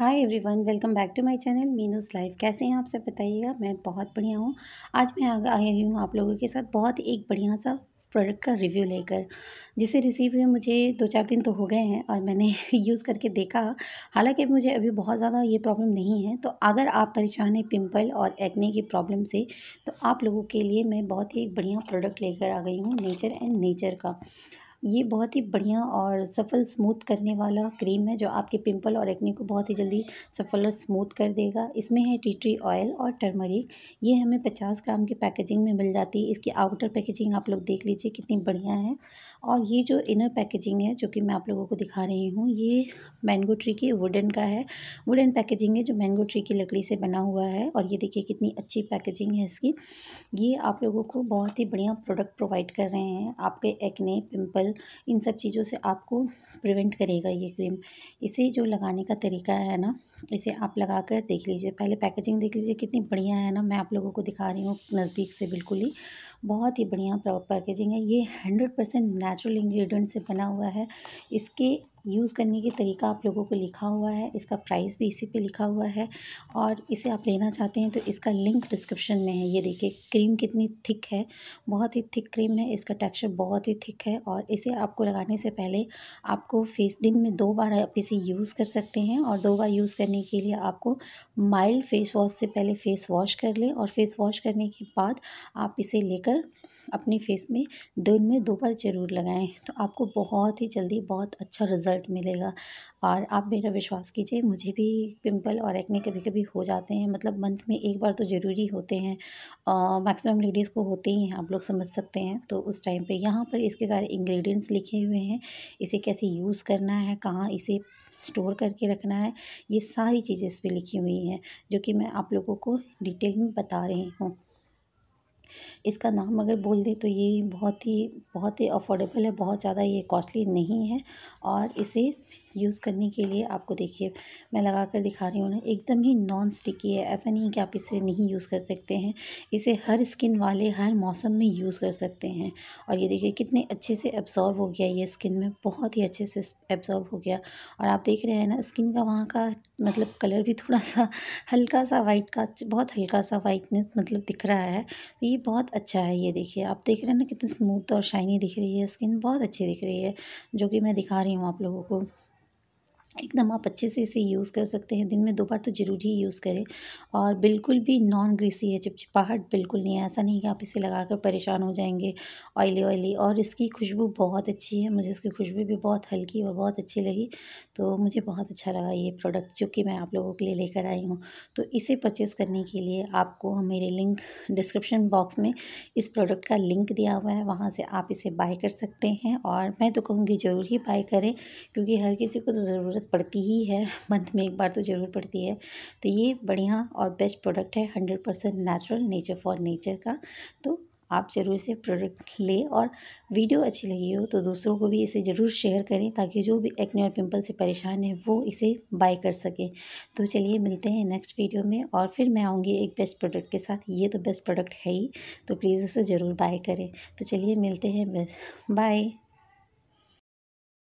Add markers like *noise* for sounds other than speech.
hi everyone welcome back to my channel Meenu's life कैसे हैं आप सब बताइएगा मैं बहुत बढ़िया हूँ आज मैं आ गई हूँ आप लोगों के साथ बहुत एक बढ़िया सा प्रोडक्ट का रिव्यू लेकर जिसे रिसीव हुए मुझे दो चार दिन तो हो गए हैं और मैंने यूज़ *laughs* करके देखा हालांकि मुझे अभी बहुत ज़्यादा ये प्रॉब्लम नहीं है तो अगर आप परेशान हैं पिम्पल और एक्ने की प्रॉब्लम से तो आप लोगों के लिए मैं बहुत ही बढ़िया प्रोडक्ट लेकर आ गई हूँ नेचर एंड नेचर का ये बहुत ही बढ़िया और सफल स्मूथ करने वाला क्रीम है जो आपके पिंपल और एक्ने को बहुत ही जल्दी सफल और स्मूथ कर देगा इसमें है टी ट्री ऑयल और टर्मरिक ये हमें पचास ग्राम की पैकेजिंग में मिल जाती है इसकी आउटर पैकेजिंग आप लोग देख लीजिए कितनी बढ़िया है और ये जो इनर पैकेजिंग है जो कि मैं आप लोगों को दिखा रही हूँ ये मैंगो ट्री की वुडन का है वुडन पैकेजिंग है जो मैंगो ट्री की लकड़ी से बना हुआ है और ये देखिए कितनी अच्छी पैकेजिंग है इसकी ये आप लोगों को बहुत ही बढ़िया प्रोडक्ट प्रोवाइड कर रहे हैं आपके एक्ने पिम्पल पिम्पल इन सब चीज़ों से आपको प्रिवेंट करेगा ये क्रीम इसे जो लगाने का तरीका है ना इसे आप लगा कर देख लीजिए पहले पैकेजिंग देख लीजिए कितनी बढ़िया है ना मैं आप लोगों को दिखा रही हूँ नज़दीक से बिल्कुल ही बहुत ही बढ़िया पैकेजिंग है ये हंड्रेड परसेंट नेचुरल इंग्रेडिएंट से बना हुआ है इसके यूज़ करने के तरीका आप लोगों को लिखा हुआ है इसका प्राइस भी इसी पे लिखा हुआ है और इसे आप लेना चाहते हैं तो इसका लिंक डिस्क्रिप्शन में है ये देखिए क्रीम कितनी थिक है बहुत ही थिक क्रीम है इसका टेक्सचर बहुत ही थिक है और इसे आपको लगाने से पहले आपको फेस दिन में दो बार आप इसे यूज़ कर सकते हैं और दो बार यूज़ करने के लिए आपको माइल्ड फेस वॉश से पहले फ़ेस वॉश कर लें और फेस वॉश करने के बाद आप इसे लेकर अपने फेस में दिन में दो बार ज़रूर लगाएँ तो आपको बहुत ही जल्दी बहुत अच्छा रिजल्ट रिज़ल्ट मिलेगा और आप मेरा विश्वास कीजिए मुझे भी पिंपल और एक्ने कभी कभी हो जाते हैं मतलब मंथ में एक बार तो ज़रूरी होते हैं मैक्सिमम लेडीज़ को होते ही हैं आप लोग समझ सकते हैं तो उस टाइम पे यहाँ पर इसके सारे इंग्रेडिएंट्स लिखे हुए हैं इसे कैसे यूज़ करना है कहाँ इसे स्टोर करके रखना है ये सारी चीज़ें इस पर लिखी हुई हैं जो कि मैं आप लोगों को डिटेल में बता रही हूँ इसका नाम अगर बोल दें तो ये बहुत ही बहुत ही अफोर्डेबल है बहुत ज़्यादा ये कॉस्टली नहीं है और इसे यूज़ करने के लिए आपको देखिए मैं लगा कर दिखा रही हूँ ना एकदम ही नॉन स्टिकी है ऐसा नहीं कि आप इसे नहीं यूज़ कर सकते हैं इसे हर स्किन वाले हर मौसम में यूज़ कर सकते हैं और ये देखिए कितने अच्छे से एब्जॉर्व हो गया ये स्किन में बहुत ही अच्छे से एब्जॉर्व हो गया और आप देख रहे हैं ना स्किन का वहाँ का मतलब कलर भी थोड़ा सा हल्का सा वाइट का बहुत हल्का सा वाइटनेस मतलब दिख रहा है तो ये बहुत अच्छा है ये देखिए आप देख रहे हैं ना कितनी स्मूथ और शाइनी दिख रही है स्किन बहुत अच्छी दिख रही है जो कि मैं दिखा रही हूँ आप लोगों को एकदम आप अच्छे से इसे यूज़ कर सकते हैं दिन में दो बार तो ज़रूर ही यूज़ करें और बिल्कुल भी नॉन ग्रीसी है चिपचिपाहट बिल्कुल नहीं है ऐसा नहीं कि आप इसे लगा कर परेशान हो जाएंगे ऑयली ऑयली और इसकी खुशबू बहुत अच्छी है मुझे इसकी खुशबू भी बहुत हल्की और बहुत अच्छी लगी तो मुझे बहुत अच्छा लगा ये प्रोडक्ट जो कि मैं आप लोगों के लिए लेकर आई हूँ तो इसे परचेज़ करने के लिए आपको मेरे लिंक डिस्क्रिप्शन बॉक्स में इस प्रोडक्ट का लिंक दिया हुआ है वहाँ से आप इसे बाय कर सकते हैं और मैं तो कहूँगी ज़रूर ही बाय करें क्योंकि हर किसी को तो ज़रूरत ज़रूरत पड़ती ही है मंथ में एक बार तो ज़रूर पड़ती है तो ये बढ़िया और बेस्ट प्रोडक्ट है hundred percent natural nature for nature का तो आप ज़रूर इसे प्रोडक्ट लें और वीडियो अच्छी लगी हो तो दूसरों को भी इसे ज़रूर शेयर करें ताकि जो भी एक्ने और पिंपल से परेशान है वो इसे बाय कर सकें तो चलिए मिलते हैं नेक्स्ट वीडियो में और फिर मैं आऊँगी एक बेस्ट प्रोडक्ट के साथ ये तो बेस्ट प्रोडक्ट है ही तो प्लीज़ इसे ज़रूर बाय करें तो चलिए मिलते हैं बाय